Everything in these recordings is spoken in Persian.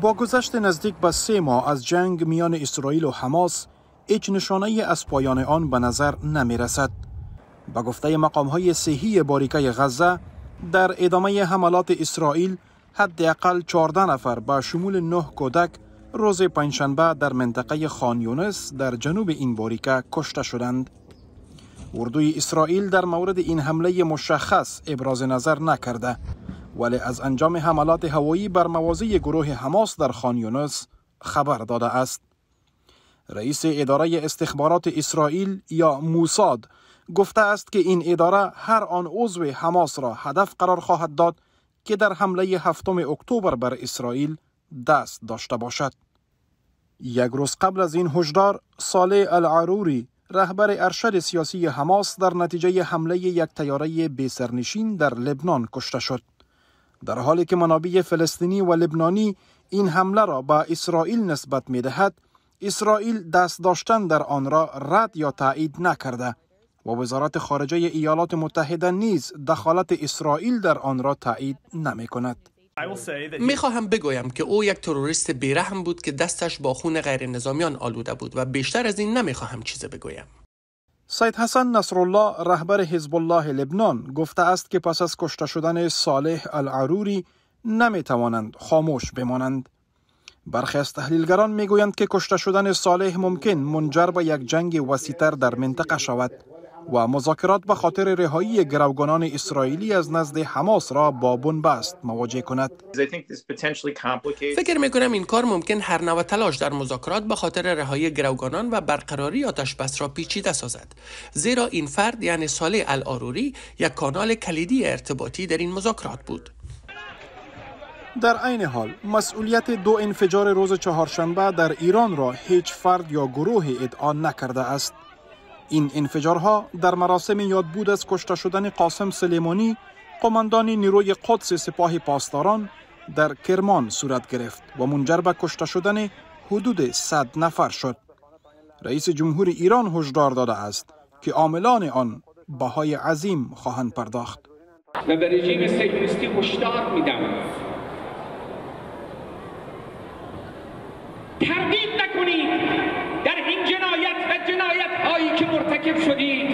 با گذشت نزدیک به سه ماه از جنگ میان اسرائیل و حماس هیچ نشانه ای از پایان آن به نظر نمی رسد. به گفته مقام های صحی باریکه غزه در ادامه حملات اسرائیل حداقل 14 نفر به شمول نه کودک روز پنجشنبه در منطقه خانیونس در جنوب این باریکه کشته شدند. اردوی اسرائیل در مورد این حمله مشخص ابراز نظر نکرده. ولی از انجام حملات هوایی بر مواضع گروه حماس در خان یونس خبر داده است. رئیس اداره استخبارات اسرائیل یا موساد گفته است که این اداره هر آن عضو حماس را هدف قرار خواهد داد که در حمله هفتم اکتبر بر اسرائیل دست داشته باشد. یک روز قبل از این هشدار ساله العروری رهبر ارشد سیاسی حماس در نتیجه حمله یک تیاره سرنشین در لبنان کشته شد. در حالی که منابع فلسطینی و لبنانی این حمله را به اسرائیل نسبت می دهد، اسرائیل دست داشتن در آن را رد یا تایید نکرده و وزارت خارجه ایالات متحده نیز دخالت اسرائیل در آن را تایید نمی کند. می خواهم بگویم که او یک تروریست بیرحم بود که دستش با خون غیر نظامیان آلوده بود و بیشتر از این نمی خواهم چیزی بگویم. سید حسن نصرالله رهبر حزب الله لبنان گفته است که پس از کشته شدن صالح العروری نمی توانند خاموش بمانند برخی از تحلیلگران میگویند که کشته شدن صالح ممکن منجر به یک جنگ وسیتر در منطقه شود و مذاکرات به خاطر رهایی گروگانان اسرائیلی از نزد حماس را با بنبست مواجه کند فکر می کنم این کار ممکن هر نوع تلاش در مذاکرات به خاطر رهایی گروگانان و برقراری آتش بس را پیچیده سازد زیرا این فرد یعنی ساله الاروری یک کانال کلیدی ارتباطی در این مذاکرات بود در عین حال مسئولیت دو انفجار روز چهارشنبه در ایران را هیچ فرد یا گروه ادعا نکرده است این انفجارها در مراسم یاد بود از کشته شدن قاسم سلیمانی قماندان نیروی قدس سپاه پاسداران در کرمان صورت گرفت و منجر به کشته شدن حدود 100 نفر شد. رئیس جمهور ایران هشدار داده است که عاملان آن بهای عظیم خواهند پرداخت. من به رژیم هشدار میدم. تردید نکنید جنایت هایی که مرتکب شدید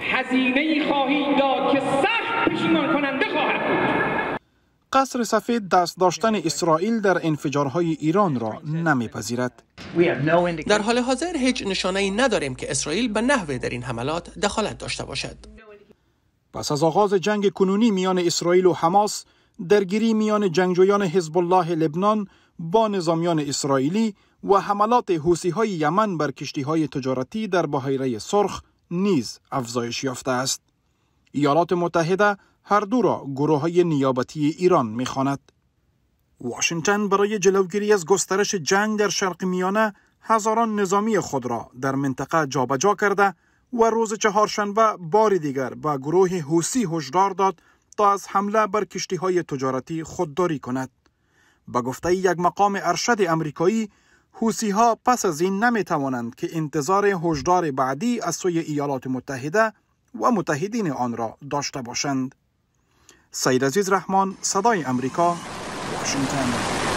هزینه خواهید داد که سخت پشیمان کننده خواهد بود قصر سفید دست داشتن اسرائیل در انفجارهای ایران را نمیپذیرد. در حال حاضر هیچ نشانه ای نداریم که اسرائیل به نحوه در این حملات دخالت داشته باشد. پس از آغاز جنگ کنونی میان اسرائیل و حماس، درگیری میان جنگجویان حزب الله لبنان با نظامیان اسرائیلی و حملات حوسی های یمن بر کشتی های تجارتی در بحیره سرخ نیز افزایش یافته است. ایالات متحده هر دو را گروه های نیابتی ایران می خاند. واشنگتن برای جلوگیری از گسترش جنگ در شرق میانه هزاران نظامی خود را در منطقه جابجا کرده و روز چهارشنبه بار دیگر به گروه حوسی هشدار داد تا از حمله بر کشتی های تجارتی خودداری کند. به گفته یک مقام ارشد امریکایی حوسی ها پس از این نمی توانند که انتظار هشدار بعدی از سوی ایالات متحده و متحدین آن را داشته باشند. سید عزیز رحمان صدای امریکا واشنگتن